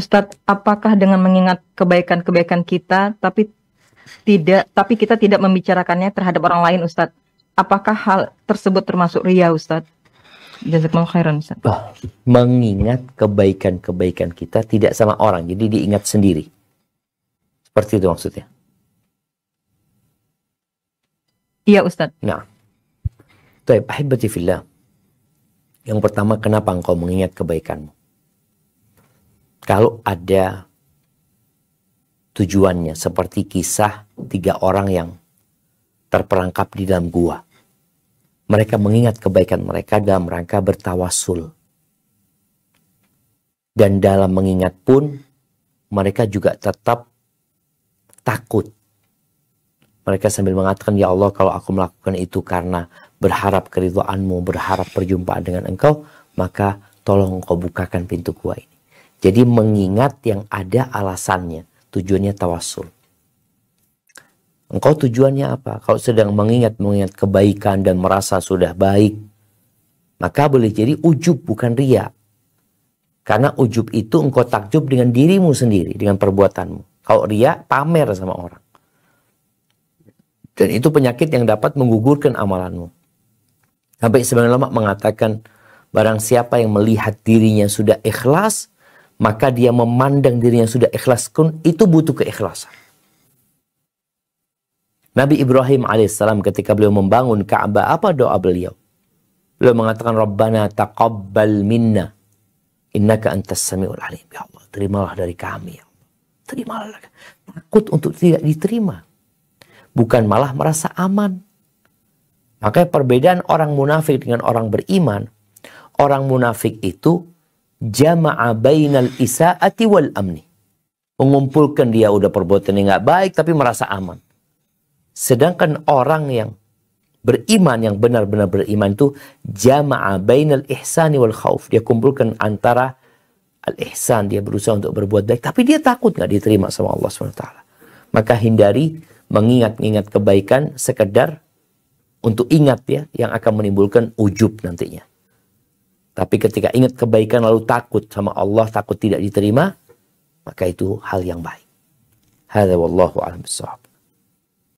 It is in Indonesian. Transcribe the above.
Ustadz, apakah dengan mengingat kebaikan-kebaikan kita, tapi tidak, tapi kita tidak membicarakannya terhadap orang lain, Ustadz? Apakah hal tersebut termasuk riya, Ustadz? Jazakallah khairan, Ustadz. Oh, mengingat kebaikan-kebaikan kita tidak sama orang, jadi diingat sendiri. Seperti itu maksudnya. Iya, Ustadz. Nah, Taib, ahibati fillah. Yang pertama, kenapa engkau mengingat kebaikanmu? kalau ada tujuannya seperti kisah tiga orang yang terperangkap di dalam gua. Mereka mengingat kebaikan mereka dalam rangka bertawasul. Dan dalam mengingat pun mereka juga tetap takut. Mereka sambil mengatakan, Ya Allah kalau aku melakukan itu karena berharap keridoanmu, berharap perjumpaan dengan engkau, maka tolong kau bukakan pintu gua ini. Jadi mengingat yang ada alasannya, tujuannya tawasul. Engkau tujuannya apa? Kalau sedang mengingat-mengingat kebaikan dan merasa sudah baik, maka boleh jadi ujub bukan ria. Karena ujub itu engkau takjub dengan dirimu sendiri, dengan perbuatanmu. Kalau ria, pamer sama orang. Dan itu penyakit yang dapat menggugurkan amalanmu. Sampai sebagian lama mengatakan, barang siapa yang melihat dirinya sudah ikhlas, maka dia memandang dirinya sudah ikhlas kun itu butuh keikhlasan. Nabi Ibrahim alaihissalam ketika beliau membangun Ka'bah apa doa beliau? Beliau mengatakan Rabbana taqabbal minna innaka antas samiul alim ya Allah terimalah dari kami ya Allah. Terimalah takut untuk tidak diterima. Bukan malah merasa aman. Makanya perbedaan orang munafik dengan orang beriman, orang munafik itu jama'a bainal isaati wal amni. Mengumpulkan dia udah perbuatan yang gak baik tapi merasa aman. Sedangkan orang yang beriman yang benar-benar beriman itu jama'a bainal ihsani wal khauf. Dia kumpulkan antara al-ihsan, dia berusaha untuk berbuat baik tapi dia takut gak diterima sama Allah SWT. Maka hindari mengingat-ingat kebaikan sekedar untuk ingat ya yang akan menimbulkan ujub nantinya. Tapi ketika ingat kebaikan lalu takut sama Allah, takut tidak diterima, maka itu hal yang baik. Hadza wallahu a'lam bissawab.